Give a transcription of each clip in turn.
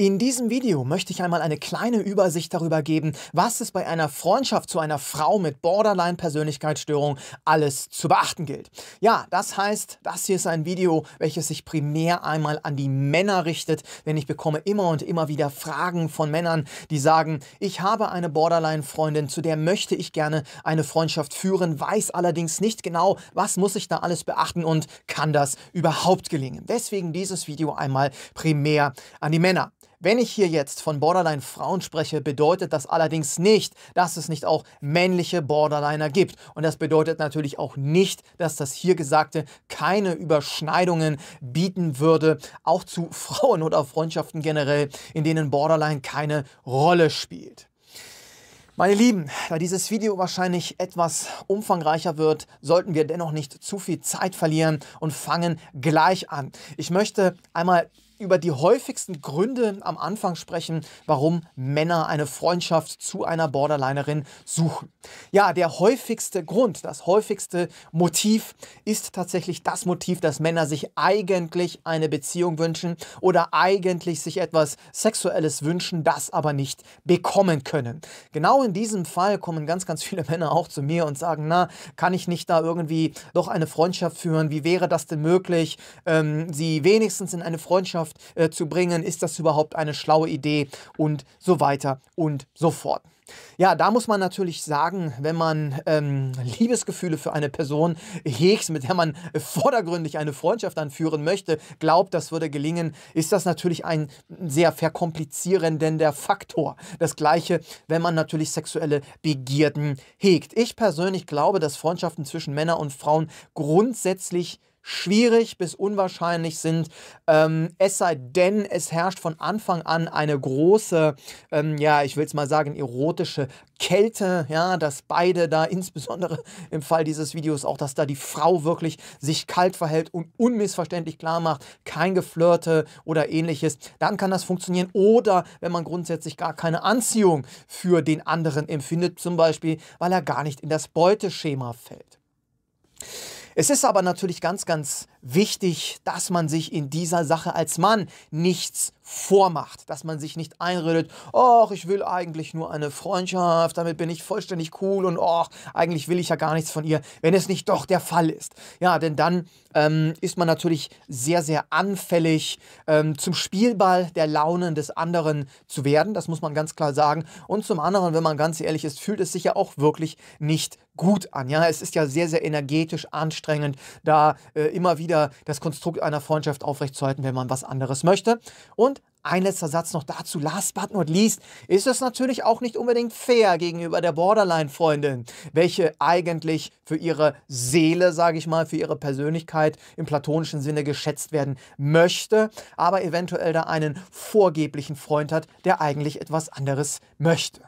In diesem Video möchte ich einmal eine kleine Übersicht darüber geben, was es bei einer Freundschaft zu einer Frau mit Borderline-Persönlichkeitsstörung alles zu beachten gilt. Ja, das heißt, das hier ist ein Video, welches sich primär einmal an die Männer richtet, denn ich bekomme immer und immer wieder Fragen von Männern, die sagen, ich habe eine Borderline-Freundin, zu der möchte ich gerne eine Freundschaft führen, weiß allerdings nicht genau, was muss ich da alles beachten und kann das überhaupt gelingen. Deswegen dieses Video einmal primär an die Männer. Wenn ich hier jetzt von Borderline-Frauen spreche, bedeutet das allerdings nicht, dass es nicht auch männliche Borderliner gibt. Und das bedeutet natürlich auch nicht, dass das hier Gesagte keine Überschneidungen bieten würde, auch zu Frauen oder Freundschaften generell, in denen Borderline keine Rolle spielt. Meine Lieben, da dieses Video wahrscheinlich etwas umfangreicher wird, sollten wir dennoch nicht zu viel Zeit verlieren und fangen gleich an. Ich möchte einmal über die häufigsten Gründe am Anfang sprechen, warum Männer eine Freundschaft zu einer Borderlinerin suchen. Ja, der häufigste Grund, das häufigste Motiv ist tatsächlich das Motiv, dass Männer sich eigentlich eine Beziehung wünschen oder eigentlich sich etwas Sexuelles wünschen, das aber nicht bekommen können. Genau in diesem Fall kommen ganz, ganz viele Männer auch zu mir und sagen, na, kann ich nicht da irgendwie doch eine Freundschaft führen? Wie wäre das denn möglich, ähm, sie wenigstens in eine Freundschaft Wirtschaft äh, zu bringen? Ist das überhaupt eine schlaue Idee? Und so weiter und so fort. Ja, da muss man natürlich sagen, wenn man ähm, Liebesgefühle für eine Person hegt, mit der man vordergründig eine Freundschaft anführen möchte, glaubt, das würde gelingen, ist das natürlich ein sehr verkomplizierender Faktor. Das gleiche, wenn man natürlich sexuelle Begierden hegt. Ich persönlich glaube, dass Freundschaften zwischen Männern und Frauen grundsätzlich schwierig bis unwahrscheinlich sind, ähm, es sei denn, es herrscht von Anfang an eine große, ähm, ja, ich will es mal sagen, erotische Kälte, ja, dass beide da, insbesondere im Fall dieses Videos auch, dass da die Frau wirklich sich kalt verhält und unmissverständlich klar macht, kein Geflirte oder ähnliches, dann kann das funktionieren. Oder wenn man grundsätzlich gar keine Anziehung für den anderen empfindet, zum Beispiel, weil er gar nicht in das Beuteschema fällt. Es ist aber natürlich ganz, ganz wichtig, dass man sich in dieser Sache als Mann nichts vormacht, dass man sich nicht einredet, ach, ich will eigentlich nur eine Freundschaft, damit bin ich vollständig cool und ach, eigentlich will ich ja gar nichts von ihr, wenn es nicht doch der Fall ist. Ja, denn dann ähm, ist man natürlich sehr, sehr anfällig, ähm, zum Spielball der Launen des anderen zu werden, das muss man ganz klar sagen. Und zum anderen, wenn man ganz ehrlich ist, fühlt es sich ja auch wirklich nicht gut an. Ja, es ist ja sehr, sehr energetisch anstrengend, da äh, immer wieder wieder das Konstrukt einer Freundschaft aufrechtzuerhalten, wenn man was anderes möchte. Und ein letzter Satz noch dazu, last but not least, ist es natürlich auch nicht unbedingt fair gegenüber der Borderline-Freundin, welche eigentlich für ihre Seele, sage ich mal, für ihre Persönlichkeit im platonischen Sinne geschätzt werden möchte, aber eventuell da einen vorgeblichen Freund hat, der eigentlich etwas anderes möchte.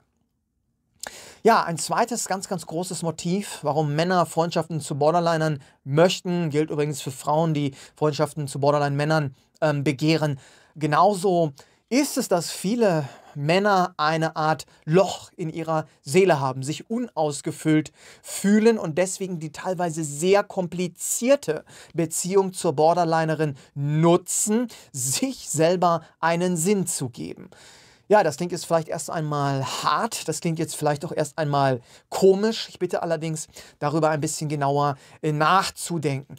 Ja, ein zweites ganz, ganz großes Motiv, warum Männer Freundschaften zu Borderlinern möchten, gilt übrigens für Frauen, die Freundschaften zu Borderline-Männern ähm, begehren. Genauso ist es, dass viele Männer eine Art Loch in ihrer Seele haben, sich unausgefüllt fühlen und deswegen die teilweise sehr komplizierte Beziehung zur Borderlinerin nutzen, sich selber einen Sinn zu geben. Ja, das klingt jetzt vielleicht erst einmal hart, das klingt jetzt vielleicht auch erst einmal komisch. Ich bitte allerdings darüber ein bisschen genauer äh, nachzudenken.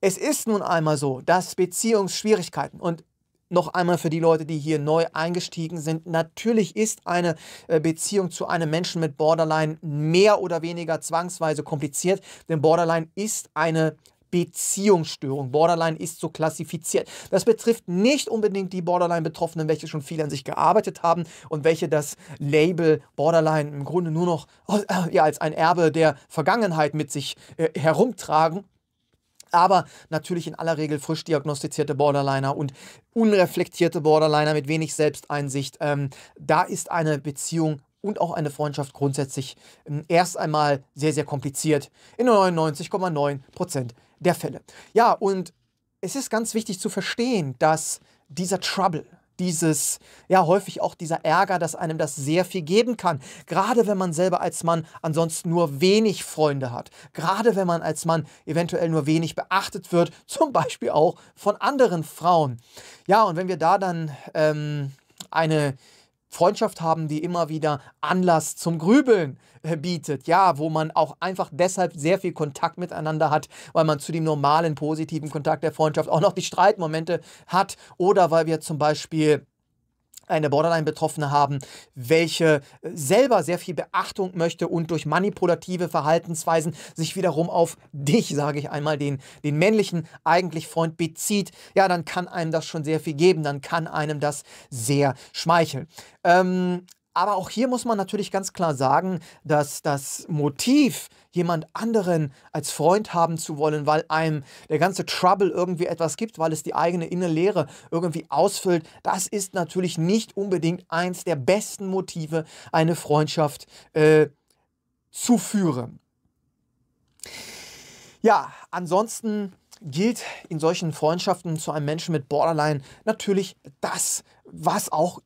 Es ist nun einmal so, dass Beziehungsschwierigkeiten und noch einmal für die Leute, die hier neu eingestiegen sind. Natürlich ist eine äh, Beziehung zu einem Menschen mit Borderline mehr oder weniger zwangsweise kompliziert, denn Borderline ist eine Beziehungsstörung. Borderline ist so klassifiziert. Das betrifft nicht unbedingt die Borderline-Betroffenen, welche schon viel an sich gearbeitet haben und welche das Label Borderline im Grunde nur noch äh, ja, als ein Erbe der Vergangenheit mit sich äh, herumtragen. Aber natürlich in aller Regel frisch diagnostizierte Borderliner und unreflektierte Borderliner mit wenig Selbsteinsicht. Ähm, da ist eine Beziehung und auch eine Freundschaft grundsätzlich ähm, erst einmal sehr, sehr kompliziert. In 99,9 Prozent der Fälle. Ja, und es ist ganz wichtig zu verstehen, dass dieser Trouble, dieses, ja, häufig auch dieser Ärger, dass einem das sehr viel geben kann. Gerade wenn man selber als Mann ansonsten nur wenig Freunde hat. Gerade wenn man als Mann eventuell nur wenig beachtet wird, zum Beispiel auch von anderen Frauen. Ja, und wenn wir da dann ähm, eine Freundschaft haben, die immer wieder Anlass zum Grübeln äh, bietet, ja, wo man auch einfach deshalb sehr viel Kontakt miteinander hat, weil man zu dem normalen positiven Kontakt der Freundschaft auch noch die Streitmomente hat oder weil wir zum Beispiel eine Borderline-Betroffene haben, welche äh, selber sehr viel Beachtung möchte und durch manipulative Verhaltensweisen sich wiederum auf dich, sage ich einmal, den, den männlichen eigentlich Freund bezieht, ja, dann kann einem das schon sehr viel geben, dann kann einem das sehr schmeicheln. Ähm, aber auch hier muss man natürlich ganz klar sagen, dass das Motiv, jemand anderen als Freund haben zu wollen, weil einem der ganze Trouble irgendwie etwas gibt, weil es die eigene innere Leere irgendwie ausfüllt, das ist natürlich nicht unbedingt eins der besten Motive, eine Freundschaft äh, zu führen. Ja, ansonsten gilt in solchen Freundschaften zu einem Menschen mit Borderline natürlich das, was auch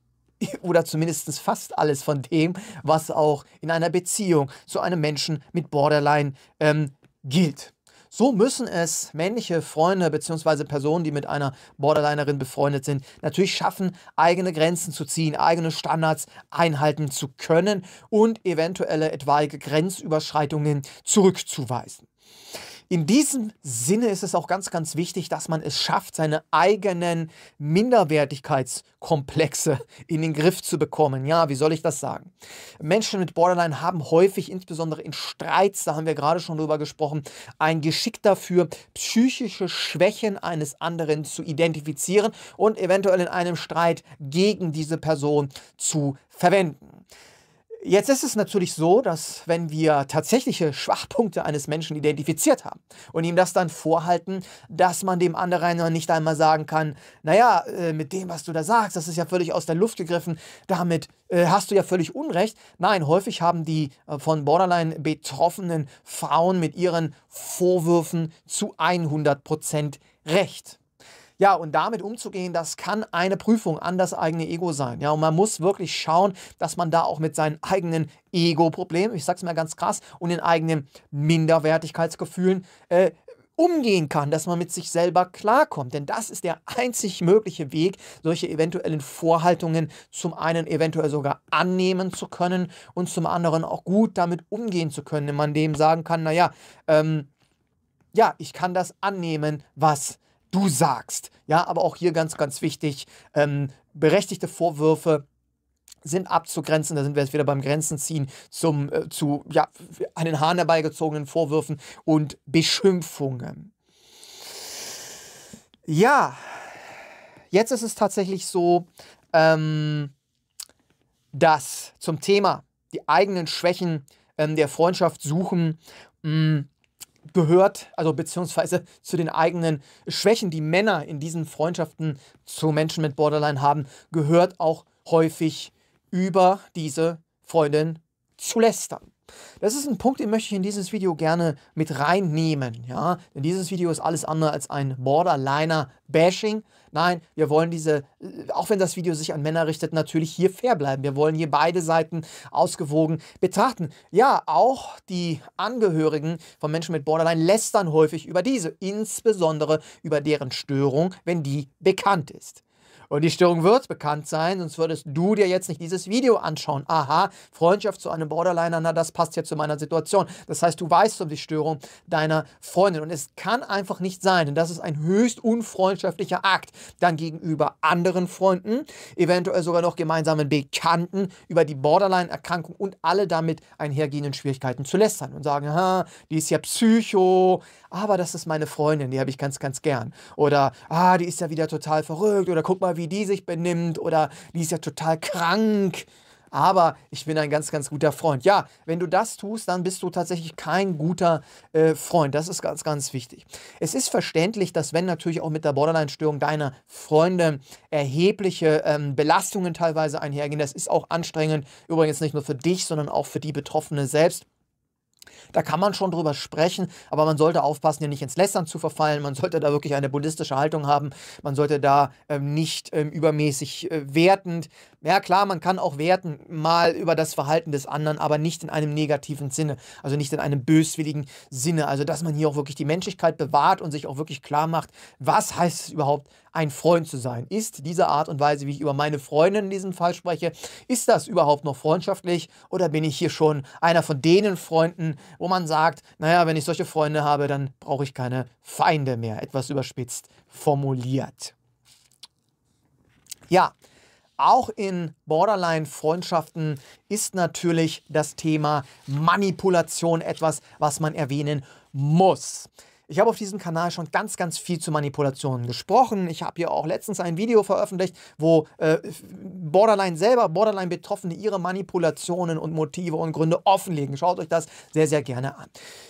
oder zumindest fast alles von dem, was auch in einer Beziehung zu einem Menschen mit Borderline ähm, gilt. So müssen es männliche Freunde bzw. Personen, die mit einer Borderlinerin befreundet sind, natürlich schaffen, eigene Grenzen zu ziehen, eigene Standards einhalten zu können und eventuelle etwaige Grenzüberschreitungen zurückzuweisen. In diesem Sinne ist es auch ganz, ganz wichtig, dass man es schafft, seine eigenen Minderwertigkeitskomplexe in den Griff zu bekommen. Ja, wie soll ich das sagen? Menschen mit Borderline haben häufig, insbesondere in Streits, da haben wir gerade schon drüber gesprochen, ein Geschick dafür, psychische Schwächen eines anderen zu identifizieren und eventuell in einem Streit gegen diese Person zu verwenden. Jetzt ist es natürlich so, dass wenn wir tatsächliche Schwachpunkte eines Menschen identifiziert haben und ihm das dann vorhalten, dass man dem anderen nicht einmal sagen kann, naja, äh, mit dem, was du da sagst, das ist ja völlig aus der Luft gegriffen, damit äh, hast du ja völlig Unrecht. Nein, häufig haben die äh, von Borderline betroffenen Frauen mit ihren Vorwürfen zu 100% Recht. Ja, und damit umzugehen, das kann eine Prüfung an das eigene Ego sein. Ja, und man muss wirklich schauen, dass man da auch mit seinen eigenen Ego-Problemen, ich sag's mal ganz krass, und den eigenen Minderwertigkeitsgefühlen äh, umgehen kann, dass man mit sich selber klarkommt. Denn das ist der einzig mögliche Weg, solche eventuellen Vorhaltungen zum einen eventuell sogar annehmen zu können und zum anderen auch gut damit umgehen zu können, wenn man dem sagen kann, naja, ähm, ja, ich kann das annehmen, was du sagst. Ja, aber auch hier ganz, ganz wichtig, ähm, berechtigte Vorwürfe sind abzugrenzen, da sind wir jetzt wieder beim Grenzen ziehen, zum, äh, zu ja, an den Haaren herbeigezogenen Vorwürfen und Beschimpfungen. Ja, jetzt ist es tatsächlich so, ähm, dass zum Thema die eigenen Schwächen ähm, der Freundschaft suchen, mh, mm, gehört, also beziehungsweise zu den eigenen Schwächen, die Männer in diesen Freundschaften zu Menschen mit Borderline haben, gehört auch häufig über diese Freundin zu lästern. Das ist ein Punkt, den möchte ich in dieses Video gerne mit reinnehmen. Ja? Denn dieses Video ist alles andere als ein Borderliner-Bashing. Nein, wir wollen diese, äh, auch wenn das Video sich an Männer richtet, natürlich hier fair bleiben. Wir wollen hier beide Seiten ausgewogen betrachten. Ja, auch die Angehörigen von Menschen mit Borderline lästern häufig über diese, insbesondere über deren Störung, wenn die bekannt ist. Und die Störung wird bekannt sein, sonst würdest du dir jetzt nicht dieses Video anschauen. Aha, Freundschaft zu einem Borderliner, na, das passt ja zu meiner Situation. Das heißt, du weißt um die Störung deiner Freundin. Und es kann einfach nicht sein, denn das ist ein höchst unfreundschaftlicher Akt, dann gegenüber anderen Freunden, eventuell sogar noch gemeinsamen Bekannten über die Borderline-Erkrankung und alle damit einhergehenden Schwierigkeiten zu lästern und sagen, aha, die ist ja Psycho, aber das ist meine Freundin, die habe ich ganz, ganz gern. Oder, ah, die ist ja wieder total verrückt oder guck mal, wie die sich benimmt oder die ist ja total krank. Aber ich bin ein ganz, ganz guter Freund. Ja, wenn du das tust, dann bist du tatsächlich kein guter äh, Freund. Das ist ganz, ganz wichtig. Es ist verständlich, dass wenn natürlich auch mit der Borderline-Störung deiner Freunde erhebliche ähm, Belastungen teilweise einhergehen, das ist auch anstrengend. Übrigens nicht nur für dich, sondern auch für die Betroffene selbst. Da kann man schon drüber sprechen, aber man sollte aufpassen, hier nicht ins Lästern zu verfallen. Man sollte da wirklich eine buddhistische Haltung haben. Man sollte da ähm, nicht ähm, übermäßig äh, wertend. Ja, klar, man kann auch werten mal über das Verhalten des anderen, aber nicht in einem negativen Sinne, also nicht in einem böswilligen Sinne. Also, dass man hier auch wirklich die Menschlichkeit bewahrt und sich auch wirklich klar macht, was heißt es überhaupt, ein Freund zu sein? Ist diese Art und Weise, wie ich über meine Freundin in diesem Fall spreche, ist das überhaupt noch freundschaftlich oder bin ich hier schon einer von denen Freunden, wo man sagt, naja, wenn ich solche Freunde habe, dann brauche ich keine Feinde mehr, etwas überspitzt formuliert. Ja, auch in Borderline-Freundschaften ist natürlich das Thema Manipulation etwas, was man erwähnen muss. Ich habe auf diesem Kanal schon ganz, ganz viel zu Manipulationen gesprochen. Ich habe hier auch letztens ein Video veröffentlicht, wo äh, Borderline selber, Borderline-Betroffene ihre Manipulationen und Motive und Gründe offenlegen. Schaut euch das sehr, sehr gerne an.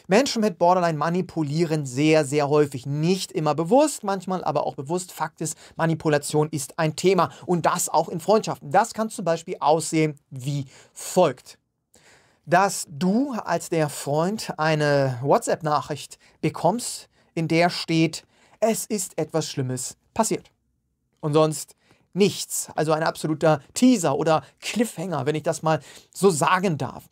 Menschen mit Borderline manipulieren sehr, sehr häufig. Nicht immer bewusst, manchmal aber auch bewusst. Fakt ist, Manipulation ist ein Thema und das auch in Freundschaften. Das kann zum Beispiel aussehen wie folgt dass du als der Freund eine WhatsApp-Nachricht bekommst, in der steht, es ist etwas Schlimmes passiert. Und sonst nichts. Also ein absoluter Teaser oder Cliffhanger, wenn ich das mal so sagen darf.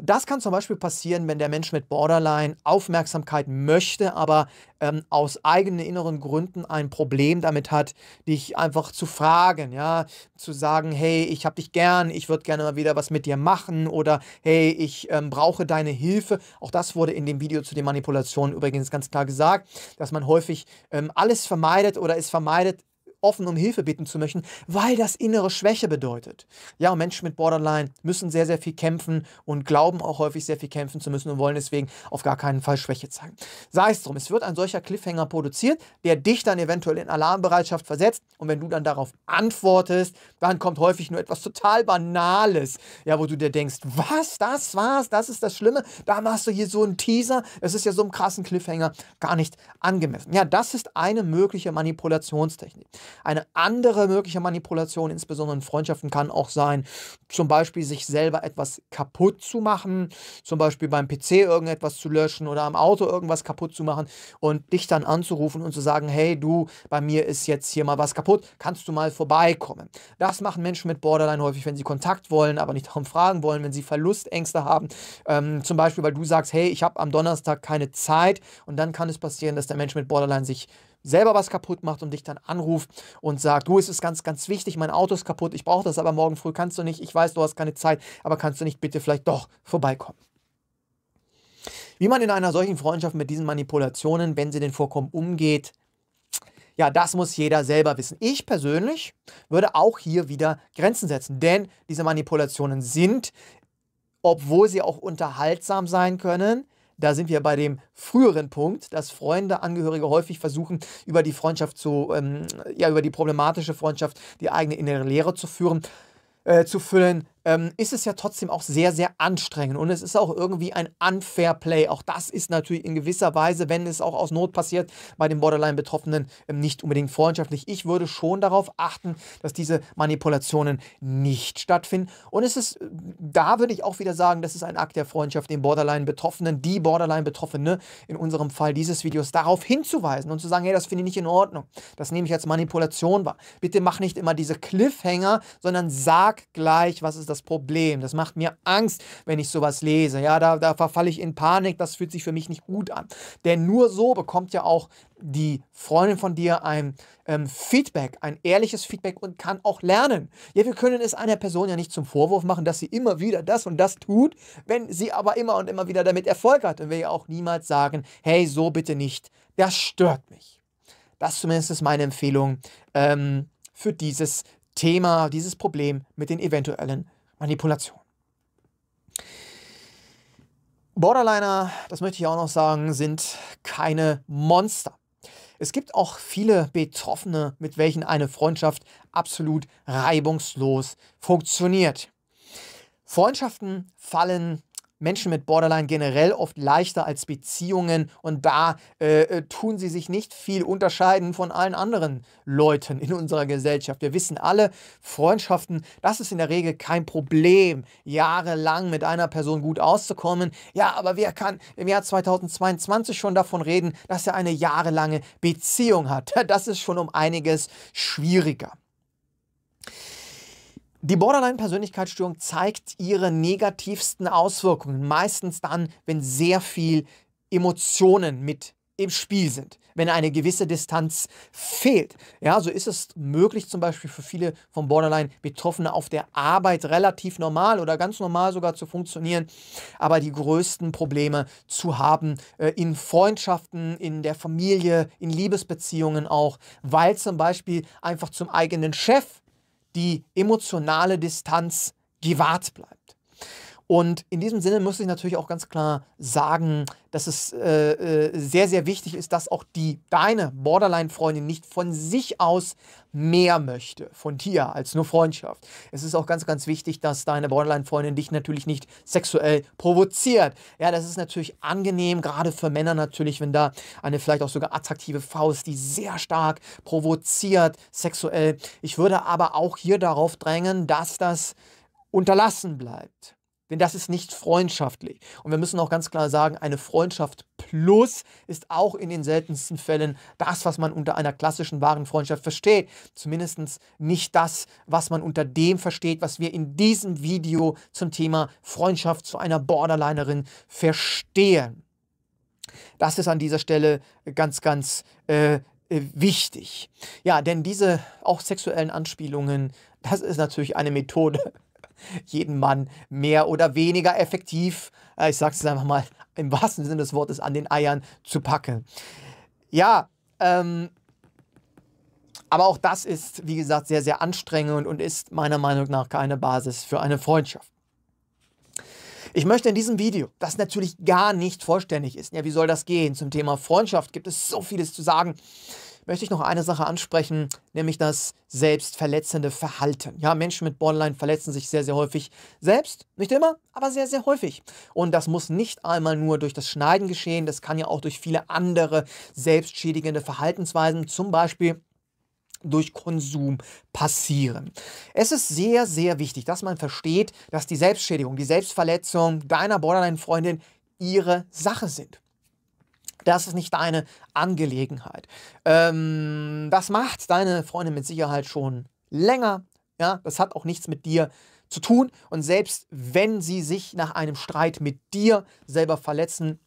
Das kann zum Beispiel passieren, wenn der Mensch mit Borderline Aufmerksamkeit möchte, aber ähm, aus eigenen inneren Gründen ein Problem damit hat, dich einfach zu fragen, ja, zu sagen, hey, ich habe dich gern, ich würde gerne mal wieder was mit dir machen oder hey, ich ähm, brauche deine Hilfe. Auch das wurde in dem Video zu den Manipulationen übrigens ganz klar gesagt, dass man häufig ähm, alles vermeidet oder es vermeidet, offen um Hilfe bitten zu möchten, weil das innere Schwäche bedeutet. Ja, und Menschen mit Borderline müssen sehr, sehr viel kämpfen und glauben auch häufig sehr viel kämpfen zu müssen und wollen deswegen auf gar keinen Fall Schwäche zeigen. Sei es drum, es wird ein solcher Cliffhanger produziert, der dich dann eventuell in Alarmbereitschaft versetzt und wenn du dann darauf antwortest, dann kommt häufig nur etwas total Banales, ja, wo du dir denkst, was, das war's, das ist das Schlimme, da machst du hier so einen Teaser, es ist ja so einem krassen Cliffhanger gar nicht angemessen. Ja, das ist eine mögliche Manipulationstechnik. Eine andere mögliche Manipulation, insbesondere in Freundschaften, kann auch sein, zum Beispiel sich selber etwas kaputt zu machen, zum Beispiel beim PC irgendetwas zu löschen oder am Auto irgendwas kaputt zu machen und dich dann anzurufen und zu sagen, hey du, bei mir ist jetzt hier mal was kaputt, kannst du mal vorbeikommen. Das machen Menschen mit Borderline häufig, wenn sie Kontakt wollen, aber nicht darum fragen wollen, wenn sie Verlustängste haben. Ähm, zum Beispiel, weil du sagst, hey, ich habe am Donnerstag keine Zeit und dann kann es passieren, dass der Mensch mit Borderline sich selber was kaputt macht und dich dann anruft und sagt, du, es ist ganz, ganz wichtig, mein Auto ist kaputt, ich brauche das aber morgen früh, kannst du nicht, ich weiß, du hast keine Zeit, aber kannst du nicht bitte vielleicht doch vorbeikommen. Wie man in einer solchen Freundschaft mit diesen Manipulationen, wenn sie denn vorkommen, umgeht, ja, das muss jeder selber wissen. Ich persönlich würde auch hier wieder Grenzen setzen, denn diese Manipulationen sind, obwohl sie auch unterhaltsam sein können, da sind wir bei dem früheren Punkt, dass Freunde, Angehörige häufig versuchen, über die Freundschaft zu, ähm, ja, über die problematische Freundschaft die eigene innere Lehre zu führen, äh, zu füllen ähm, ist es ja trotzdem auch sehr, sehr anstrengend. Und es ist auch irgendwie ein unfair Play. Auch das ist natürlich in gewisser Weise, wenn es auch aus Not passiert, bei den Borderline-Betroffenen ähm, nicht unbedingt freundschaftlich. Ich würde schon darauf achten, dass diese Manipulationen nicht stattfinden. Und es ist, äh, da würde ich auch wieder sagen, das ist ein Akt der Freundschaft, den Borderline-Betroffenen, die Borderline-Betroffene in unserem Fall dieses Videos darauf hinzuweisen und zu sagen, hey, das finde ich nicht in Ordnung. Das nehme ich als Manipulation wahr. Bitte mach nicht immer diese Cliffhanger, sondern sag gleich, was ist das das Problem. Das macht mir Angst, wenn ich sowas lese. Ja, da, da verfalle ich in Panik. Das fühlt sich für mich nicht gut an. Denn nur so bekommt ja auch die Freundin von dir ein ähm, Feedback, ein ehrliches Feedback und kann auch lernen. Ja, wir können es einer Person ja nicht zum Vorwurf machen, dass sie immer wieder das und das tut, wenn sie aber immer und immer wieder damit Erfolg hat und wir ja auch niemals sagen, hey, so bitte nicht, das stört mich. Das zumindest ist meine Empfehlung ähm, für dieses Thema, dieses Problem mit den eventuellen Manipulation. Borderliner, das möchte ich auch noch sagen, sind keine Monster. Es gibt auch viele Betroffene, mit welchen eine Freundschaft absolut reibungslos funktioniert. Freundschaften fallen Menschen mit Borderline generell oft leichter als Beziehungen und da äh, äh, tun sie sich nicht viel unterscheiden von allen anderen Leuten in unserer Gesellschaft. Wir wissen alle, Freundschaften, das ist in der Regel kein Problem, jahrelang mit einer Person gut auszukommen. Ja, aber wer kann im Jahr 2022 schon davon reden, dass er eine jahrelange Beziehung hat? Das ist schon um einiges schwieriger. Die Borderline-Persönlichkeitsstörung zeigt ihre negativsten Auswirkungen meistens dann, wenn sehr viel Emotionen mit im Spiel sind, wenn eine gewisse Distanz fehlt. Ja, so ist es möglich zum Beispiel für viele von Borderline-Betroffene auf der Arbeit relativ normal oder ganz normal sogar zu funktionieren, aber die größten Probleme zu haben äh, in Freundschaften, in der Familie, in Liebesbeziehungen auch, weil zum Beispiel einfach zum eigenen Chef die emotionale Distanz gewahrt bleibt. Und in diesem Sinne muss ich natürlich auch ganz klar sagen, dass es äh, äh, sehr, sehr wichtig ist, dass auch die deine Borderline-Freundin nicht von sich aus mehr möchte von dir als nur Freundschaft. Es ist auch ganz, ganz wichtig, dass deine Borderline-Freundin dich natürlich nicht sexuell provoziert. Ja, das ist natürlich angenehm, gerade für Männer natürlich, wenn da eine vielleicht auch sogar attraktive Faust, die sehr stark provoziert sexuell. Ich würde aber auch hier darauf drängen, dass das unterlassen bleibt. Denn das ist nicht freundschaftlich. Und wir müssen auch ganz klar sagen, eine Freundschaft plus ist auch in den seltensten Fällen das, was man unter einer klassischen wahren Freundschaft versteht. Zumindest nicht das, was man unter dem versteht, was wir in diesem Video zum Thema Freundschaft zu einer Borderlinerin verstehen. Das ist an dieser Stelle ganz, ganz äh, äh wichtig. Ja, denn diese auch sexuellen Anspielungen, das ist natürlich eine Methode, jeden Mann mehr oder weniger effektiv, äh, ich sage es einfach mal im wahrsten Sinne des Wortes, an den Eiern zu packen. Ja, ähm, aber auch das ist, wie gesagt, sehr, sehr anstrengend und ist meiner Meinung nach keine Basis für eine Freundschaft. Ich möchte in diesem Video, das natürlich gar nicht vollständig ist, ja, wie soll das gehen? Zum Thema Freundschaft gibt es so vieles zu sagen möchte ich noch eine Sache ansprechen, nämlich das selbstverletzende Verhalten. Ja, Menschen mit Borderline verletzen sich sehr, sehr häufig selbst. Nicht immer, aber sehr, sehr häufig. Und das muss nicht einmal nur durch das Schneiden geschehen, das kann ja auch durch viele andere selbstschädigende Verhaltensweisen, zum Beispiel durch Konsum passieren. Es ist sehr, sehr wichtig, dass man versteht, dass die Selbstschädigung, die Selbstverletzung deiner Borderline-Freundin ihre Sache sind. Das ist nicht deine Angelegenheit. Ähm, das macht deine Freundin mit Sicherheit schon länger. Ja, das hat auch nichts mit dir zu tun. Und selbst wenn sie sich nach einem Streit mit dir selber verletzen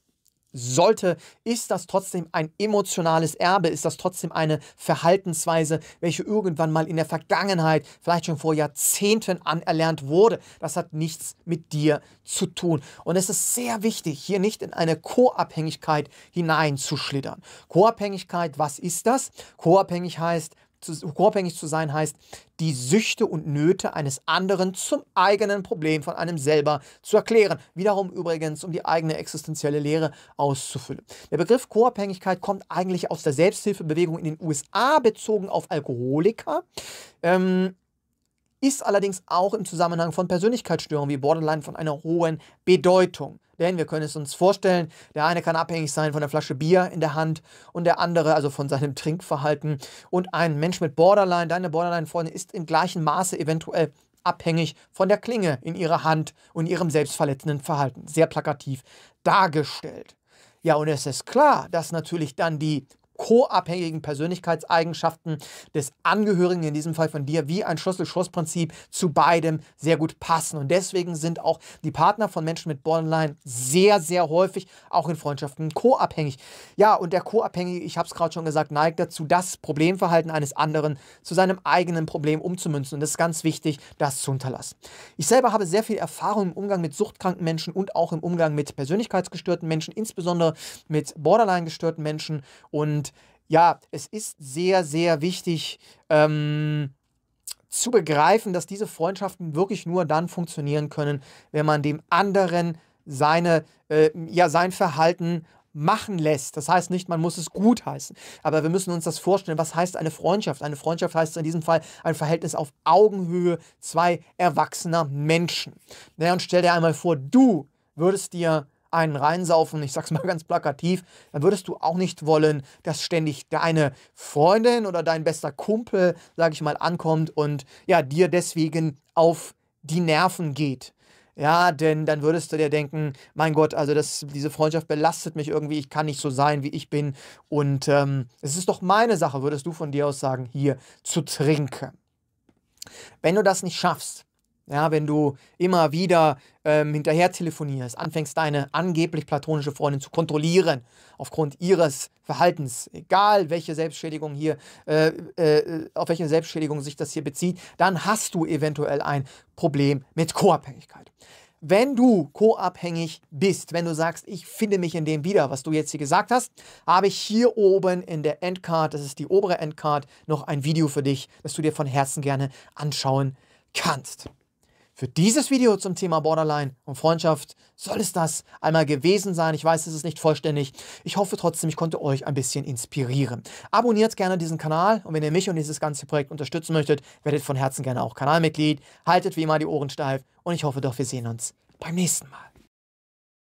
sollte, ist das trotzdem ein emotionales Erbe, ist das trotzdem eine Verhaltensweise, welche irgendwann mal in der Vergangenheit, vielleicht schon vor Jahrzehnten anerlernt wurde. Das hat nichts mit dir zu tun. Und es ist sehr wichtig, hier nicht in eine Co-Abhängigkeit hineinzuschlittern. Co-Abhängigkeit, was ist das? Co-Abhängig heißt, zu, zu sein heißt, die Süchte und Nöte eines anderen zum eigenen Problem von einem selber zu erklären. Wiederum übrigens, um die eigene existenzielle Lehre auszufüllen. Der Begriff Koabhängigkeit kommt eigentlich aus der Selbsthilfebewegung in den USA bezogen auf Alkoholiker. Ähm, ist allerdings auch im Zusammenhang von Persönlichkeitsstörungen wie Borderline von einer hohen Bedeutung. Denn wir können es uns vorstellen, der eine kann abhängig sein von der Flasche Bier in der Hand und der andere also von seinem Trinkverhalten. Und ein Mensch mit Borderline, deine Borderline-Freundin, ist im gleichen Maße eventuell abhängig von der Klinge in ihrer Hand und ihrem selbstverletzenden Verhalten. Sehr plakativ dargestellt. Ja, und es ist klar, dass natürlich dann die co-abhängigen Persönlichkeitseigenschaften des Angehörigen, in diesem Fall von dir, wie ein Schlüssel-Schluss-Prinzip zu beidem sehr gut passen. Und deswegen sind auch die Partner von Menschen mit Borderline sehr, sehr häufig auch in Freundschaften co-abhängig. Ja, und der co-abhängige, ich habe es gerade schon gesagt, neigt dazu, das Problemverhalten eines anderen zu seinem eigenen Problem umzumünzen. Und es ist ganz wichtig, das zu unterlassen. Ich selber habe sehr viel Erfahrung im Umgang mit suchtkranken Menschen und auch im Umgang mit persönlichkeitsgestörten Menschen, insbesondere mit borderline gestörten Menschen und ja, es ist sehr, sehr wichtig ähm, zu begreifen, dass diese Freundschaften wirklich nur dann funktionieren können, wenn man dem anderen seine, äh, ja, sein Verhalten machen lässt. Das heißt nicht, man muss es gut heißen. Aber wir müssen uns das vorstellen. Was heißt eine Freundschaft? Eine Freundschaft heißt in diesem Fall ein Verhältnis auf Augenhöhe zwei erwachsener Menschen. Naja, und stell dir einmal vor, du würdest dir einen reinsaufen, ich sag's mal ganz plakativ, dann würdest du auch nicht wollen, dass ständig deine Freundin oder dein bester Kumpel, sag ich mal, ankommt und ja, dir deswegen auf die Nerven geht. Ja, denn dann würdest du dir denken, mein Gott, also das, diese Freundschaft belastet mich irgendwie, ich kann nicht so sein, wie ich bin. Und ähm, es ist doch meine Sache, würdest du von dir aus sagen, hier zu trinken. Wenn du das nicht schaffst, ja, wenn du immer wieder ähm, hinterher telefonierst, anfängst deine angeblich platonische Freundin zu kontrollieren aufgrund ihres Verhaltens, egal welche Selbstschädigung hier, äh, äh, äh, auf welche Selbstschädigung sich das hier bezieht, dann hast du eventuell ein Problem mit Co-Abhängigkeit. Wenn du co-abhängig bist, wenn du sagst, ich finde mich in dem wieder, was du jetzt hier gesagt hast, habe ich hier oben in der Endcard, das ist die obere Endcard, noch ein Video für dich, das du dir von Herzen gerne anschauen kannst. Für dieses Video zum Thema Borderline und Freundschaft soll es das einmal gewesen sein. Ich weiß, es ist nicht vollständig. Ich hoffe trotzdem, ich konnte euch ein bisschen inspirieren. Abonniert gerne diesen Kanal und wenn ihr mich und dieses ganze Projekt unterstützen möchtet, werdet von Herzen gerne auch Kanalmitglied. Haltet wie immer die Ohren steif und ich hoffe doch, wir sehen uns beim nächsten Mal.